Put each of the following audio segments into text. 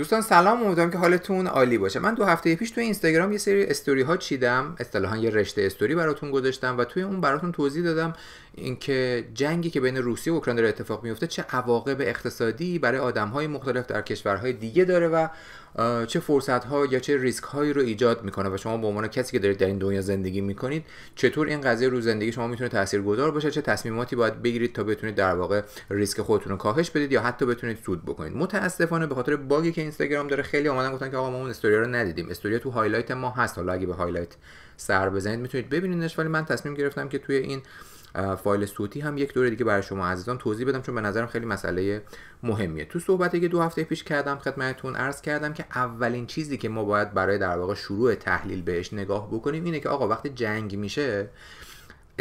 دوستان سلام امیدوارم که حالتون عالی باشه من دو هفته پیش تو اینستاگرام یه سری استوری ها چیدم اصطلاحا یه رشته استوری براتون گذاشتم و توی اون براتون توضیح دادم اینکه جنگی که بین روسیه و اوکراین داره اتفاق میفته چه عواقب اقتصادی برای آدم های مختلف در کشورهای دیگه داره و چه فرصت ها یا چه ریسک هایی رو ایجاد میکنه و شما به عنوان کسی که دارید در این دنیا زندگی میکنید چطور این قضیه رو زندگی شما میتونه تاثیرگذار باشه چه تصمیماتی باید بگیرید تا بتونید در واقع ریسک خودتون رو کاهش بدید یا حتی بتونید سود بکنید متاسفانه به خاطر باگی که اینستاگرام داره خیلی اومدن گفتن که آقا ما اون استوری رو ندیدیم استوریا تو هایلایت ما هست حالا اگه به هایلایت سر بزنید میتونید ببینیدش ولی من تصمیم گرفتم که توی این فایل صوتی هم یک دوره دیگه برای شما عزیزان توضیح بدم چون به نظرم خیلی مسئله مهمیه تو صحبتی که دو هفته پیش کردم خدمتتون عرض کردم که اولین چیزی که ما باید برای در واقع شروع تحلیل بهش نگاه بکنیم اینه که آقا وقتی جنگ میشه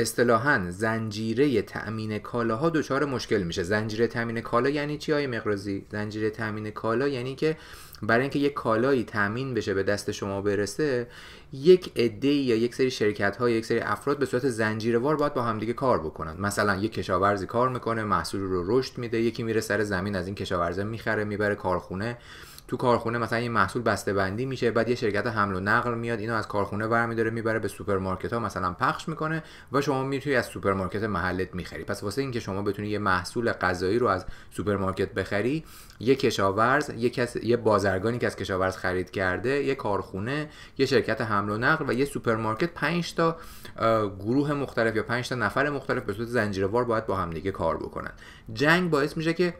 اصطلاحا زنجیره تأمین کالاها دچار مشکل میشه زنجیره تأمین کالا یعنی چی های مقرازی زنجیره تأمین کالا یعنی که برای اینکه یک کالایی تأمین بشه به دست شما برسه یک عده یا یک سری شرکت ها یا یک سری افراد به صورت زنجیروار باید با همدیگه کار بکنن مثلا یک کشاورزی کار میکنه محصول رو رشد میده یکی میره سر زمین از این کشاورزه میخره میبره کارخونه تو کارخونه مثلا این محصول بسته بندی میشه بعد یه شرکت حمل و نقل میاد اینو از کارخونه برمیداره میبره به سوپرمارکت ها مثلا پخش میکنه و شما میتونی از سوپرمارکت محلت میخری پس واسه اینکه شما بتونی یه محصول غذایی رو از سوپرمارکت بخری یه کشاورز یه یه بازرگانی که از کشاورز خرید کرده یه کارخونه یه شرکت حمل و نقل و یه سوپرمارکت 5 تا گروه مختلف یا 5 تا نفر مختلف به صورت زنجیروار باید با هم دیگه کار بکنن جنگ باعث میشه که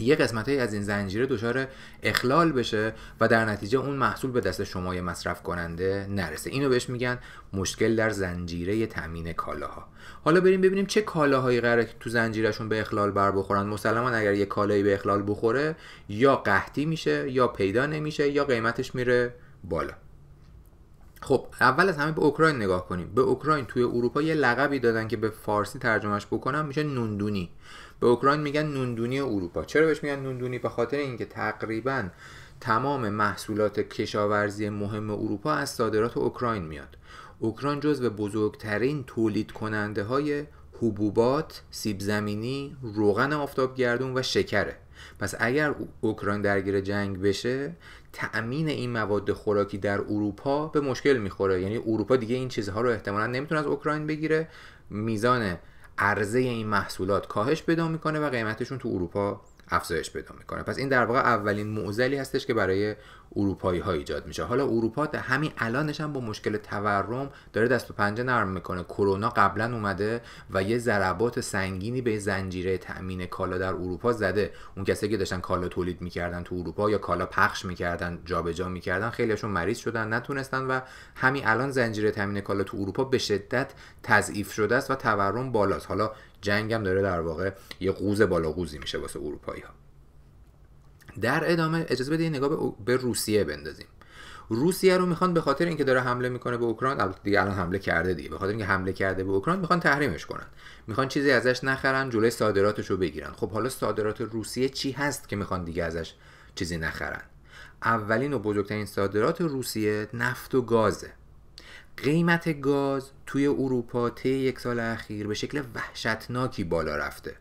یه قسمت از این زنجیره دچار اخلال بشه و در نتیجه اون محصول به دست شما مصرف کننده نرسه اینو بهش میگن مشکل در زنجیره تامین کالاها حالا بریم ببینیم چه کالاهایی قراره تو زنجیرهشون به اخلال بر بخورن مسلما اگر یه کالایی به اخلال بخوره یا قحطی میشه یا پیدا نمیشه یا قیمتش میره بالا خب اول از همه به اوکراین نگاه کنیم به اوکراین توی اروپا یه لقبی دادن که به فارسی ترجمهش بکنم میشه نوندونی به اوکراین میگن نوندونی اروپا چرا بهش میگن نوندونی به خاطر اینکه تقریبا تمام محصولات کشاورزی مهم اروپا از صادرات اوکراین میاد اوکراین جزو بزرگترین تولید کننده های حبوبات، سیب زمینی، روغن آفتابگردون و شکره پس اگر اوکراین درگیر جنگ بشه تأمین این مواد خوراکی در اروپا به مشکل میخوره یعنی اروپا دیگه این چیزها رو احتمالا نمیتونه از اوکراین بگیره میزان عرضه این محصولات کاهش پیدا میکنه و قیمتشون تو اروپا افزایش پیدا میکنه پس این در واقع اولین معضلی هستش که برای اروپایی ها ایجاد میشه حالا اروپا همین الانش هم با مشکل تورم داره دست به پنجه نرم میکنه کرونا قبلا اومده و یه ضربات سنگینی به زنجیره تامین کالا در اروپا زده اون کسایی که داشتن کالا تولید میکردن تو اروپا یا کالا پخش میکردن جابجا میکردن خیلیشون مریض شدن نتونستن و همین الان زنجیره تامین کالا تو اروپا به شدت تضعیف شده است و تورم بالاست حالا جنگ هم داره در واقع یه قوز بالا قوزی میشه واسه اروپایی ها در ادامه اجازه بدید نگاه به, به روسیه بندازیم روسیه رو میخوان به خاطر اینکه داره حمله میکنه به اوکراین البته دیگه الان حمله کرده دیگه به خاطر اینکه حمله کرده به اوکراین میخوان تحریمش کنن میخوان چیزی ازش نخرن جلوی صادراتش رو بگیرن خب حالا صادرات روسیه چی هست که میخوان دیگه ازش چیزی نخرن اولین و بزرگترین صادرات روسیه نفت و گازه قیمت گاز توی اروپا طی یک سال اخیر به شکل وحشتناکی بالا رفته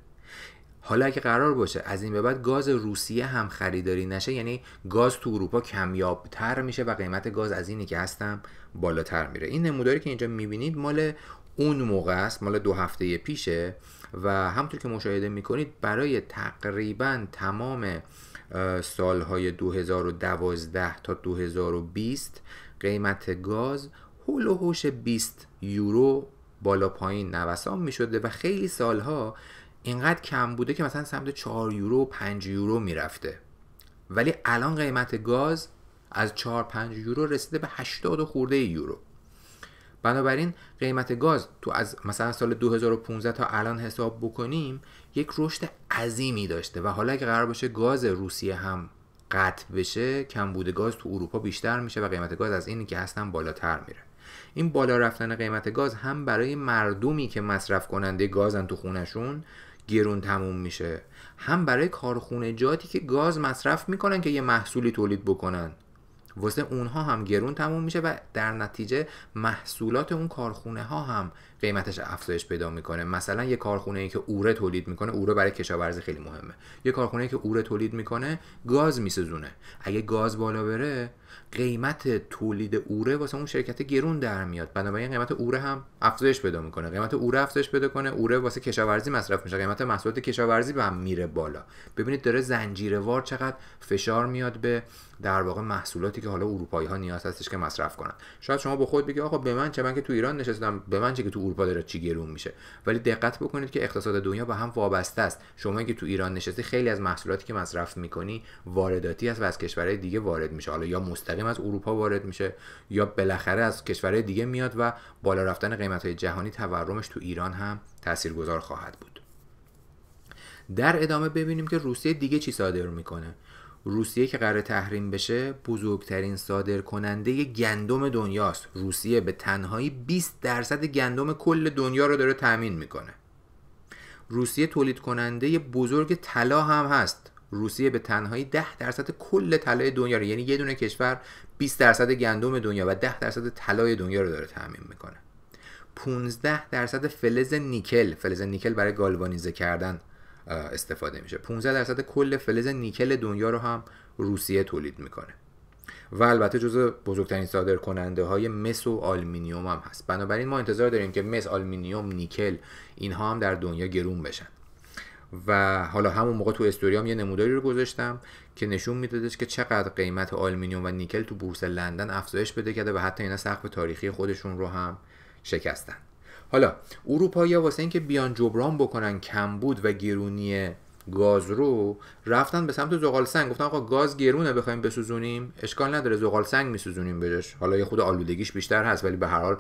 حالا که قرار باشه از این به بعد گاز روسیه هم خریداری نشه یعنی گاز تو اروپا کمیابتر میشه و قیمت گاز از اینی که هستم بالاتر میره این نموداری که اینجا میبینید مال اون موقع است مال دو هفته پیشه و همطور که مشاهده میکنید برای تقریبا تمام سالهای 2012 تا 2020 قیمت گاز هول و 20 یورو بالا پایین نوسان می شده و خیلی سالها اینقدر کم بوده که مثلا سمت 4 یورو و 5 یورو می رفته ولی الان قیمت گاز از 4 5 یورو رسیده به 80 خورده یورو بنابراین قیمت گاز تو از مثلا سال 2015 تا الان حساب بکنیم یک رشد عظیمی داشته و حالا اگه قرار باشه گاز روسیه هم قطع بشه کمبود گاز تو اروپا بیشتر میشه و قیمت گاز از این که هستن بالاتر میره این بالا رفتن قیمت گاز هم برای مردمی که مصرف کننده گازن تو خونشون گرون تموم میشه هم برای جاتی که گاز مصرف میکنن که یه محصولی تولید بکنن واسه اونها هم گرون تموم میشه و در نتیجه محصولات اون کارخونه ها هم قیمتش افزایش پیدا میکنه مثلا یه کارخونه ای که اوره تولید میکنه اوره برای کشاورزی خیلی مهمه یه کارخونه ای که اوره تولید میکنه گاز میسوزونه اگه گاز بالا بره قیمت تولید اوره واسه اون شرکت گرون در میاد بنابراین قیمت اوره هم افزایش پیدا میکنه قیمت اوره افزایش پیدا کنه اوره واسه کشاورزی مصرف میشه قیمت محصولات کشاورزی به هم میره بالا ببینید داره زنجیره وار چقدر فشار میاد به در واقع محصولاتی که حالا اروپایی ها نیاز هستش که مصرف کنن شاید شما به خود بگی آقا به من چه من که تو ایران نشستم به من چه که تو اروپا داره چی گرون میشه ولی دقت بکنید که اقتصاد دنیا به هم وابسته است شما که تو ایران نشستی خیلی از محصولاتی که مصرف میکنی وارداتی است و از کشورهای دیگه وارد میشه حالا یا مستقیم از اروپا وارد میشه یا بالاخره از کشورهای دیگه میاد و بالا رفتن قیمت جهانی تورمش تو ایران هم تاثیرگذار خواهد بود در ادامه ببینیم که روسیه دیگه چی صادر میکنه روسیه که قرار تحریم بشه بزرگترین صادرکننده گندم دنیاست روسیه به تنهایی 20 درصد گندم کل دنیا رو داره تامین میکنه روسیه تولید کننده بزرگ طلا هم هست روسیه به تنهایی 10 درصد کل طلای دنیا رو یعنی یه دونه کشور 20 درصد گندم دنیا و 10 درصد طلای دنیا رو داره تامین میکنه 15 درصد فلز نیکل فلز نیکل برای گالوانیزه کردن استفاده میشه 15 درصد کل فلز نیکل دنیا رو هم روسیه تولید میکنه و البته جزو بزرگترین صادر کننده های مس و آلمینیوم هم هست بنابراین ما انتظار داریم که مس آلمینیوم نیکل اینها هم در دنیا گرون بشن و حالا همون موقع تو استوریام یه نموداری رو گذاشتم که نشون میدادش که چقدر قیمت آلمینیوم و نیکل تو بورس لندن افزایش بده کرده و حتی اینا سقف تاریخی خودشون رو هم شکستن حالا ها واسه اینکه بیان جبران بکنن کمبود و گرونی گاز رو رفتن به سمت زغال سنگ گفتن آقا گاز گرونه بخوایم بسوزونیم اشکال نداره زغال سنگ میسوزونیم بجاش حالا یه خود آلودگیش بیشتر هست ولی به هر حال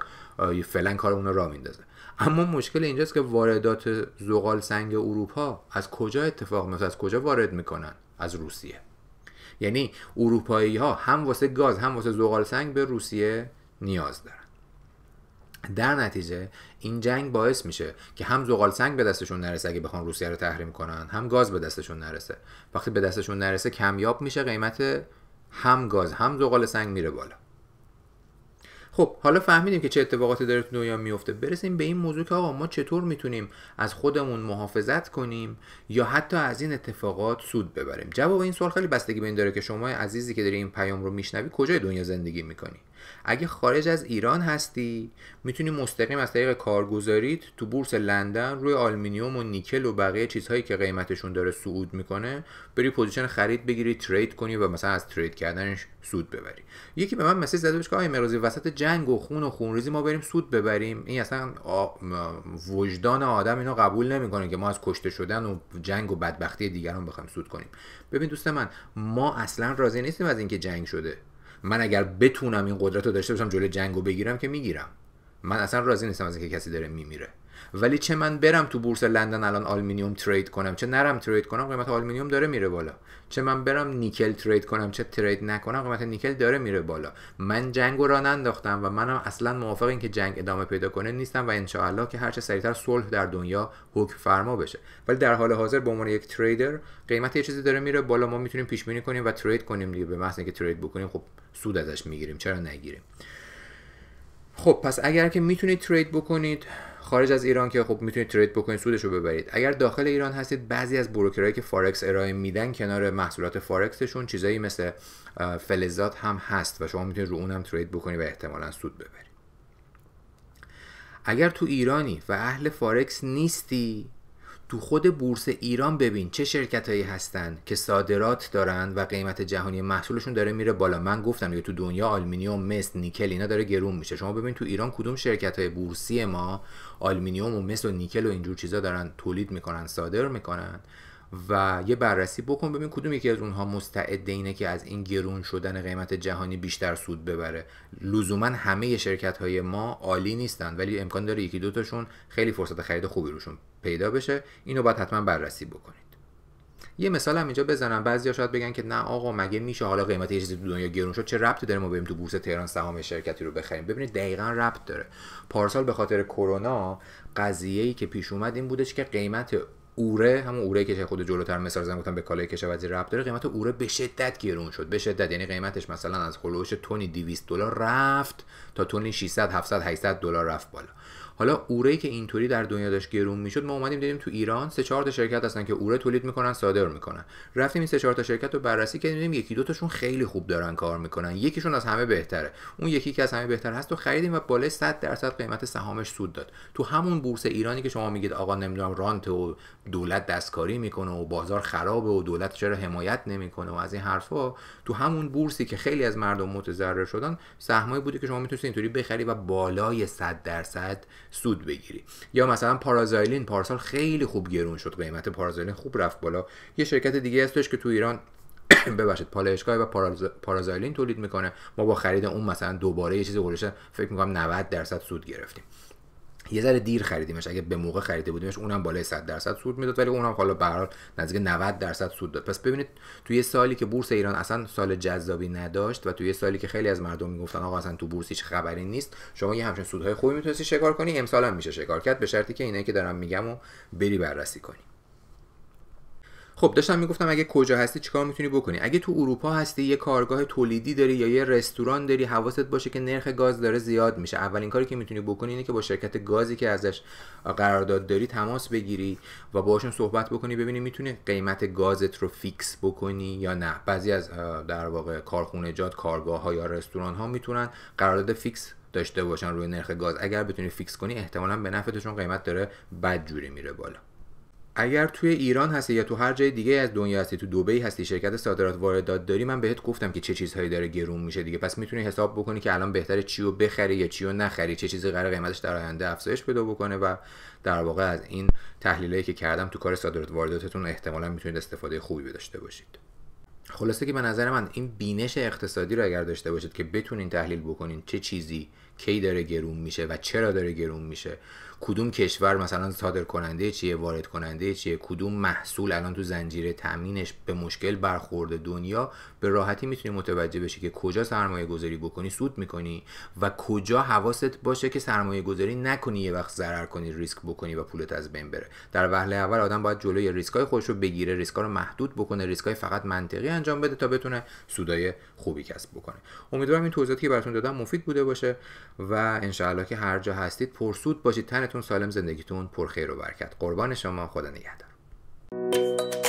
فعلا کار اون را میندازه اما مشکل اینجاست که واردات زغال سنگ اروپا از کجا اتفاق میفته از کجا وارد میکنن از روسیه یعنی اروپایی ها هم واسه گاز هم واسه زغال سنگ به روسیه نیاز دارن در نتیجه این جنگ باعث میشه که هم زغال سنگ به دستشون نرسه اگه بخوان روسیه رو تحریم کنن هم گاز به دستشون نرسه وقتی به دستشون نرسه کمیاب میشه قیمت هم گاز هم زغال سنگ میره بالا خب حالا فهمیدیم که چه اتفاقاتی داره تو دنیا میفته برسیم به این موضوع که آقا ما چطور میتونیم از خودمون محافظت کنیم یا حتی از این اتفاقات سود ببریم جواب این سوال خیلی بستگی به این داره که شما عزیزی که داری این پیام رو میشنوی کجای دنیا زندگی میکنی اگه خارج از ایران هستی میتونی مستقیم از طریق کارگزاریت تو بورس لندن روی آلومینیوم و نیکل و بقیه چیزهایی که قیمتشون داره صعود میکنه بری پوزیشن خرید بگیری ترید کنی و مثلا از ترید کردنش سود ببری یکی به من مسیج زده که آقای مرازی وسط جنگ و خون و خونریزی ما بریم سود ببریم این اصلا وجدان آدم اینو قبول نمیکنه که ما از کشته شدن و جنگ و بدبختی دیگران بخوایم سود کنیم ببین دوست من ما اصلا راضی نیستیم از اینکه جنگ شده من اگر بتونم این قدرت رو داشته باشم جلوی رو بگیرم که میگیرم من اصلا راضی نیستم از اینکه کسی داره میمیره ولی چه من برم تو بورس لندن الان آلومینیوم ترید کنم چه نرم ترید کنم قیمت آلومینیوم داره میره بالا چه من برم نیکل ترید کنم چه ترید نکنم قیمت نیکل داره میره بالا من جنگ رو ران انداختم و منم اصلا موافق این که جنگ ادامه پیدا کنه نیستم و انشاءالله که هر چه سریعتر صلح در دنیا حکم فرما بشه ولی در حال حاضر به عنوان یک تریدر قیمت یه چیزی داره میره بالا ما میتونیم پیش بینی کنیم و ترید کنیم دیگه به محض که ترید بکنیم خب سود ازش میگیریم چرا نگیریم خب پس اگر که میتونید ترید بکنید خارج از ایران که خب میتونید ترید بکنید سودش رو ببرید اگر داخل ایران هستید بعضی از بروکرایی که فارکس ارائه میدن کنار محصولات فارکسشون چیزایی مثل فلزات هم هست و شما میتونید رو اونم ترید بکنید و احتمالا سود ببرید اگر تو ایرانی و اهل فارکس نیستی تو خود بورس ایران ببین چه هایی هستن که صادرات دارن و قیمت جهانی محصولشون داره میره بالا من گفتم یا تو دنیا آلومینیوم مس نیکل اینا داره گرون میشه شما ببین تو ایران کدوم شرکت های بورسی ما آلومینیوم و مس و نیکل و اینجور چیزا دارن تولید میکنن صادر میکنن و یه بررسی بکن ببین کدوم یکی از اونها مستعد اینه که از این گرون شدن قیمت جهانی بیشتر سود ببره لزوما همه شرکت های ما عالی نیستن ولی امکان داره یکی دوتاشون خیلی فرصت خرید خوبی روشون پیدا بشه اینو باید حتما بررسی بکنید یه مثال هم اینجا بزنم بعضیا شاید بگن که نه آقا مگه میشه حالا قیمت یه چیزی تو دنیا گرون شد چه ربطی داره ما بریم تو بورس تهران سهام شرکتی رو بخریم ببینید دقیقا ربط داره پارسال به خاطر کرونا قضیه که پیش اومد این بودش که قیمت اوره همون اوره که خود جلوتر مثال زدم گفتم به کالای کشاورزی ربط داره قیمت اوره به شدت گرون شد به شدت یعنی قیمتش مثلا از خلوش تونی 200 دلار رفت تا تونی 600 700 800 دلار رفت بالا حالا اوره که اینطوری در دنیا داشت گرون میشد ما اومدیم دیدیم تو ایران سه چهار تا شرکت هستن که اوره تولید میکنن صادر میکنن رفتیم این سه چهار تا شرکت رو بررسی کردیم دیدیم یکی دو خیلی خوب دارن کار میکنن یکیشون از همه بهتره اون یکی که از همه بهتر هست و خریدیم و بالای 100 درصد قیمت سهامش سود داد تو همون بورس ایرانی که شما میگید آقا نمیدونم رانت و دولت دستکاری میکنه و بازار خرابه و دولت چرا حمایت نمیکنه و از این حرفها تو همون بورسی که خیلی از مردم متضرر شدن سهمایی بوده که شما میتونستی اینطوری بخری و بالای 100 درصد سود بگیری یا مثلا پارازایلین پارسال خیلی خوب گرون شد قیمت پارازایلین خوب رفت بالا یه شرکت دیگه هستش که تو ایران ببخشید پالایشگاه و پارازایلین تولید میکنه ما با خرید اون مثلا دوباره یه چیزی هولش فکر میکنم 90 درصد سود گرفتیم یه ذره دیر خریدیمش اگه به موقع خریده بودیمش اونم بالای 100 درصد سود میداد ولی اونم حالا به نزدیک 90 درصد سود داد پس ببینید توی سالی که بورس ایران اصلا سال جذابی نداشت و توی سالی که خیلی از مردم میگفتن آقا اصلا تو بورس هیچ خبری نیست شما یه همچین سودهای خوبی میتونستی شکار کنی امسال هم میشه شکار کرد به شرطی که اینایی که دارم میگم و بری بررسی کنی خب داشتم میگفتم اگه کجا هستی چیکار میتونی بکنی اگه تو اروپا هستی یه کارگاه تولیدی داری یا یه رستوران داری حواست باشه که نرخ گاز داره زیاد میشه اولین کاری که میتونی بکنی اینه که با شرکت گازی که ازش قرارداد داری تماس بگیری و باهاشون صحبت بکنی ببینی میتونی قیمت گازت رو فیکس بکنی یا نه بعضی از در واقع جات کارگاه ها یا رستوران ها میتونن قرارداد فیکس داشته باشن روی نرخ گاز اگر بتونی فیکس کنی احتمالا به نفعتشون قیمت داره بدجوری میره بالا اگر توی ایران هستی یا تو هر جای دیگه از دنیا هستی تو دبی هستی شرکت صادرات واردات داری من بهت گفتم که چه چیزهایی داره گرون میشه دیگه پس میتونی حساب بکنی که الان بهتره چی رو بخری یا چی رو نخری چه چیزی قرار قیمتش در آینده افزایش پیدا بکنه و در واقع از این تحلیلایی که کردم تو کار صادرات وارداتتون احتمالا میتونید استفاده خوبی داشته باشید خلاصه که به نظر من این بینش اقتصادی رو اگر داشته باشید که بتونین تحلیل بکنین چه چیزی کی داره گرون میشه و چرا داره گرون میشه کدوم کشور مثلا صادر کننده چیه وارد کننده چیه کدوم محصول الان تو زنجیره تامینش به مشکل برخورده دنیا به راحتی میتونی متوجه بشی که کجا سرمایه گذاری بکنی سود میکنی و کجا حواست باشه که سرمایه گذاری نکنی یه وقت ضرر کنی ریسک بکنی و پولت از بین بره در وهله اول آدم باید جلوی ریسکای خودش رو بگیره ریسکا رو محدود بکنه ریسکای فقط منطقی انجام بده تا بتونه سودای خوبی کسب بکنه امیدوارم این توضیحاتی که براتون دادم مفید بوده باشه و انشاءالله که هر جا هستید پرسود باشید تنتون سالم زندگیتون پرخیر و برکت قربان شما خدا نگهدار